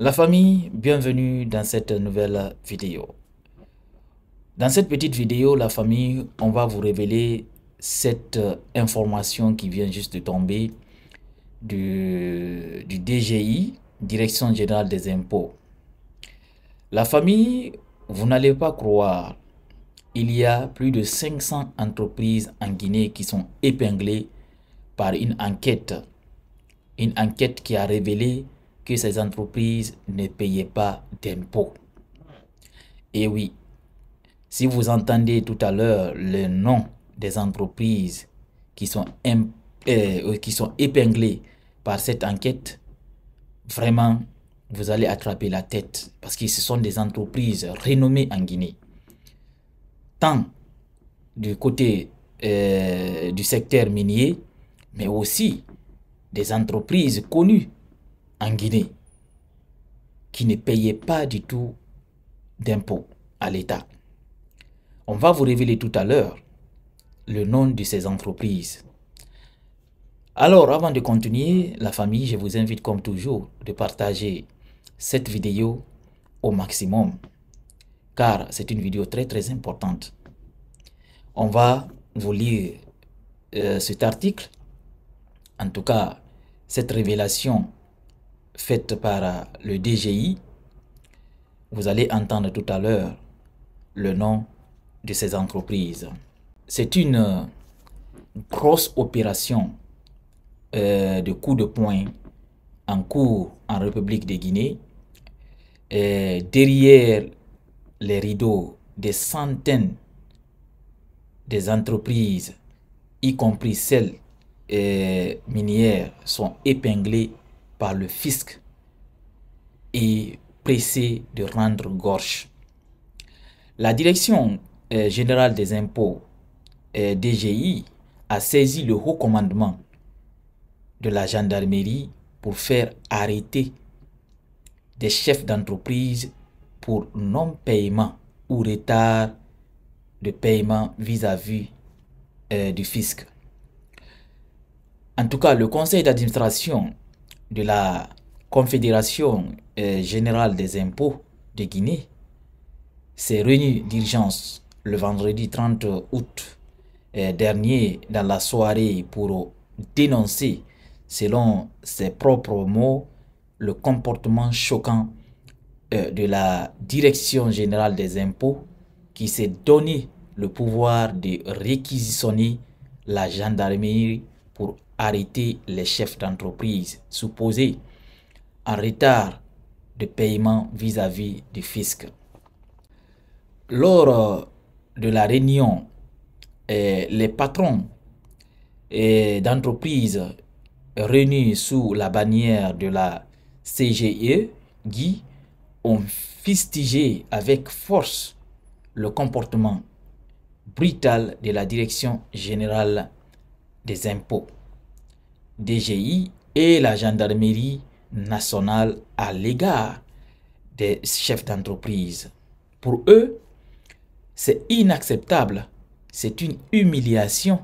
La famille, bienvenue dans cette nouvelle vidéo. Dans cette petite vidéo, la famille, on va vous révéler cette information qui vient juste de tomber du, DGI, Direction Générale des Impôts. La famille, vous n'allez pas croire, il y a plus de 500 entreprises en Guinée qui sont épinglées par une enquête. Une enquête qui a révélé que ces entreprises ne payaient pas d'impôts. Et oui, si vous entendez tout à l'heure le nom des entreprises qui sont, euh, euh, qui sont épinglées par cette enquête, vraiment, vous allez attraper la tête parce que ce sont des entreprises renommées en Guinée. Tant du côté euh, du secteur minier, mais aussi des entreprises connues en Guinée qui ne payaient pas du tout d'impôts à l'État. On va vous révéler tout à l'heure le nom de ces entreprises. Alors, avant de continuer, la famille, je vous invite comme toujours de partager cette vidéo au maximum, car c'est une vidéo très très importante. On va vous lire euh, cet article, en tout cas cette révélation faite par le DGI. Vous allez entendre tout à l'heure le nom de ces entreprises. C'est une grosse opération euh, de coup de poing en cours en République de Guinée. Euh, derrière les rideaux, des centaines des entreprises, y compris celles euh, minières, sont épinglées par le fisc et pressé de rendre gorge. La Direction euh, générale des impôts, euh, DGI, a saisi le haut commandement de la gendarmerie pour faire arrêter des chefs d'entreprise pour non-paiement ou retard de paiement vis-à-vis euh, du fisc. En tout cas, le conseil d'administration de la Confédération euh, générale des impôts de Guinée s'est réunie d'urgence le vendredi 30 août euh, dernier dans la soirée pour dénoncer, selon ses propres mots, le comportement choquant euh, de la Direction générale des impôts qui s'est donné le pouvoir de réquisitionner la gendarmerie pour arrêter les chefs d'entreprise supposés en retard de paiement vis-à-vis du fisc. Lors euh, de la réunion, euh, les patrons euh, d'entreprises réunis sous la bannière de la CGE, Guy, ont fistigé avec force le comportement brutal de la Direction générale des impôts. DGI et la gendarmerie nationale à l'égard des chefs d'entreprise. Pour eux, c'est inacceptable, c'est une humiliation,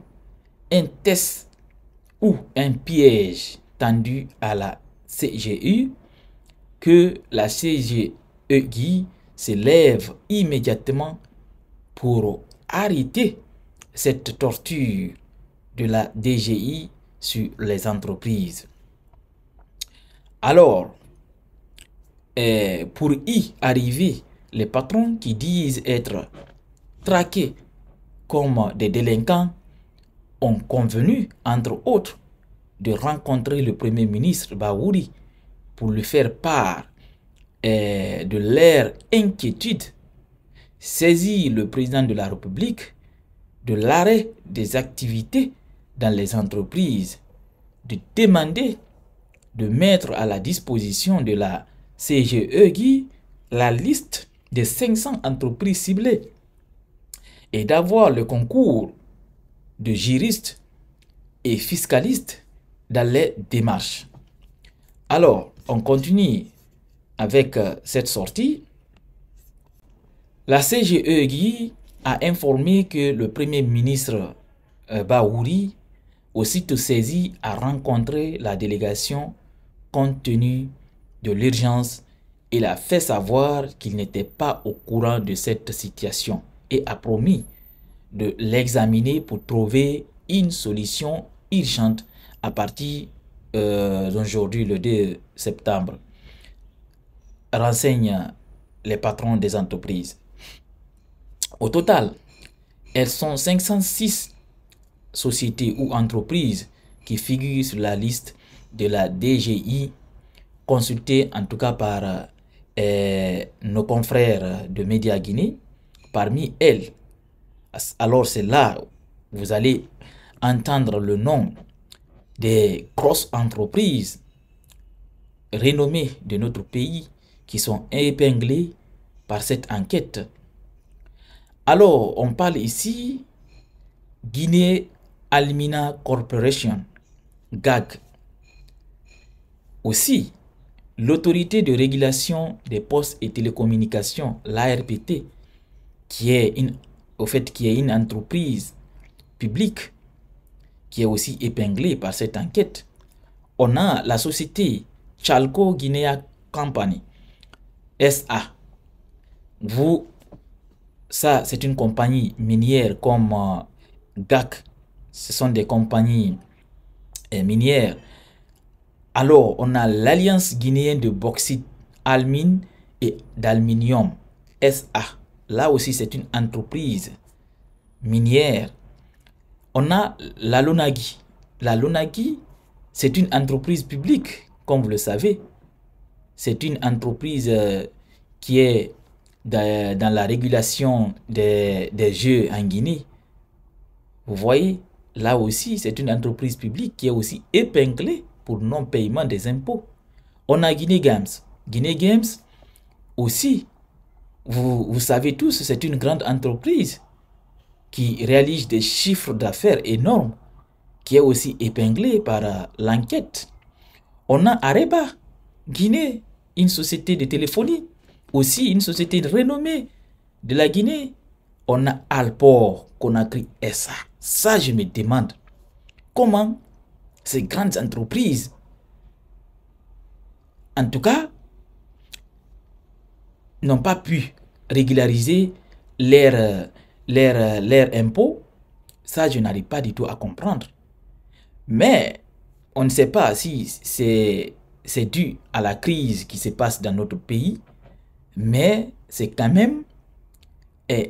un test ou un piège tendu à la CGU que la Guy e se lève immédiatement pour arrêter cette torture de la DGI sur les entreprises. Alors, eh, pour y arriver, les patrons qui disent être traqués comme des délinquants ont convenu, entre autres, de rencontrer le Premier ministre Baouri pour lui faire part eh, de leur inquiétude, saisir le président de la République de l'arrêt des activités dans les entreprises de demander de mettre à la disposition de la e Guy la liste des 500 entreprises ciblées et d'avoir le concours de juristes et fiscalistes dans les démarches. Alors, on continue avec euh, cette sortie. La e Guy a informé que le Premier ministre euh, Bahouri aussitôt saisi, a rencontré la délégation compte tenu de l'urgence. Il a fait savoir qu'il n'était pas au courant de cette situation et a promis de l'examiner pour trouver une solution urgente à partir euh, d'aujourd'hui, le 2 septembre. Renseigne les patrons des entreprises. Au total, elles sont 506 sociétés ou entreprises qui figurent sur la liste de la DGI, consultée en tout cas par euh, nos confrères de Média Guinée, parmi elles, alors c'est là vous allez entendre le nom des grosses entreprises renommées de notre pays qui sont épinglées par cette enquête. Alors, on parle ici Guinée Almina Corporation, GAG. Aussi, l'autorité de régulation des postes et télécommunications, l'ARPT, qui est une, fait, qui est une entreprise publique, qui est aussi épinglée par cette enquête. On a la société Chalco Guinea Company, SA. Vous, ça, c'est une compagnie minière comme GAG euh, GAC ce sont des compagnies euh, minières. Alors, on a l'Alliance guinéenne de bauxite, almine et d'aluminium, SA. Là aussi, c'est une entreprise minière. On a la LUNAGI. La LUNAGI, c'est une entreprise publique, comme vous le savez. C'est une entreprise euh, qui est dans la régulation des jeux en Guinée. Vous voyez Là aussi, c'est une entreprise publique qui est aussi épinglée pour non-paiement des impôts. On a Guinée Games. Guinée Games aussi, vous, savez tous, c'est une grande entreprise qui réalise des chiffres d'affaires énormes, qui est aussi épinglée par euh, l'enquête. On a Areba, Guinée, une société de téléphonie, aussi une société renommée de la Guinée. On a Alport, Conakry SA. Ça, je me demande comment ces grandes entreprises, en tout cas, n'ont pas pu régulariser leurs impôts. Ça, je n'arrive pas du tout à comprendre. Mais on ne sait pas si c'est dû à la crise qui se passe dans notre pays, mais c'est quand même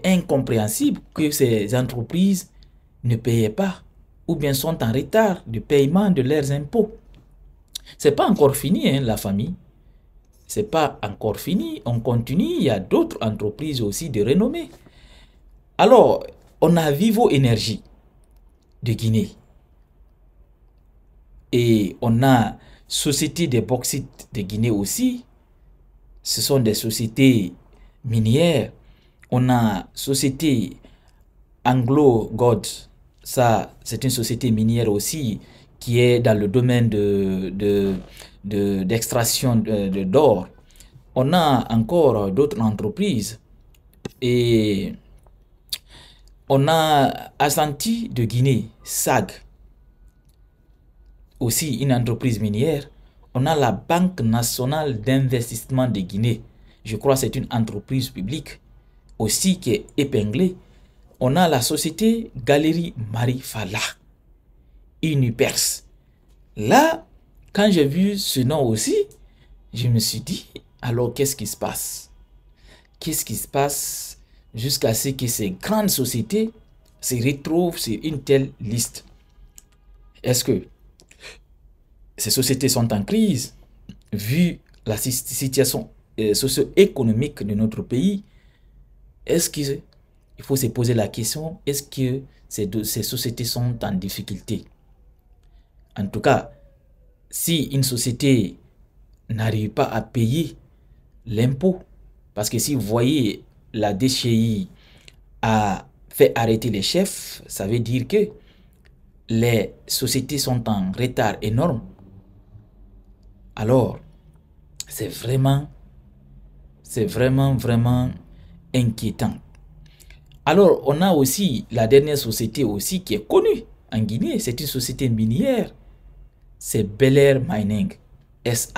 incompréhensible que ces entreprises ne payaient pas ou bien sont en retard du paiement de leurs impôts. C'est pas encore fini, hein, la famille. C'est pas encore fini. On continue. Il y a d'autres entreprises aussi de renommée. Alors, on a Vivo Énergie de Guinée. Et on a Société des Bauxites de Guinée aussi. Ce sont des sociétés minières. On a Société anglo god ça, c'est une société minière aussi qui est dans le domaine d'extraction de, de, d'or. On a encore d'autres entreprises et on a Asanti de Guinée, SAG, aussi une entreprise minière. On a la Banque nationale d'investissement de Guinée. Je crois que c'est une entreprise publique aussi qui est épinglée on a la société Galerie Marie Fala, Perse. Là, quand j'ai vu ce nom aussi, je me suis dit, alors qu'est-ce qui se passe Qu'est-ce qui se passe jusqu'à ce que ces grandes sociétés se retrouvent sur une telle liste Est-ce que ces sociétés sont en crise vu la situation euh, socio-économique de notre pays Est-ce que il faut se poser la question, est-ce que ces, ces sociétés sont en difficulté En tout cas, si une société n'arrive pas à payer l'impôt, parce que si vous voyez la DCI a fait arrêter les chefs, ça veut dire que les sociétés sont en retard énorme. Alors, c'est vraiment, c'est vraiment, vraiment inquiétant. Alors, on a aussi la dernière société aussi qui est connue en Guinée, c'est une société minière. C'est Bel Air Mining, SA.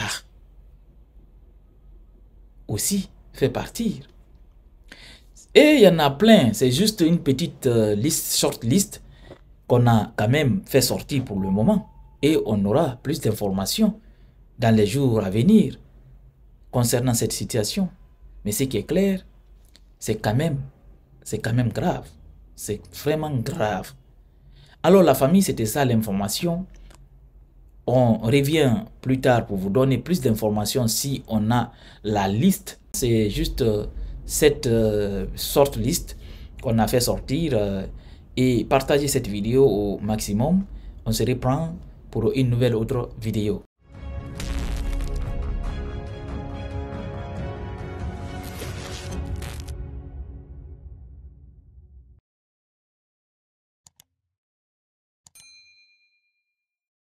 Aussi fait partir. Et il y en a plein, c'est juste une petite euh, liste, short list, qu'on a quand même fait sortir pour le moment. Et on aura plus d'informations dans les jours à venir concernant cette situation. Mais ce qui est clair, c'est quand même c'est quand même grave. C'est vraiment grave. Alors la famille, c'était ça l'information. On revient plus tard pour vous donner plus d'informations si on a la liste. C'est juste euh, cette euh, sorte liste qu'on a fait sortir euh, et partagez cette vidéo au maximum. On se reprend pour une nouvelle autre vidéo.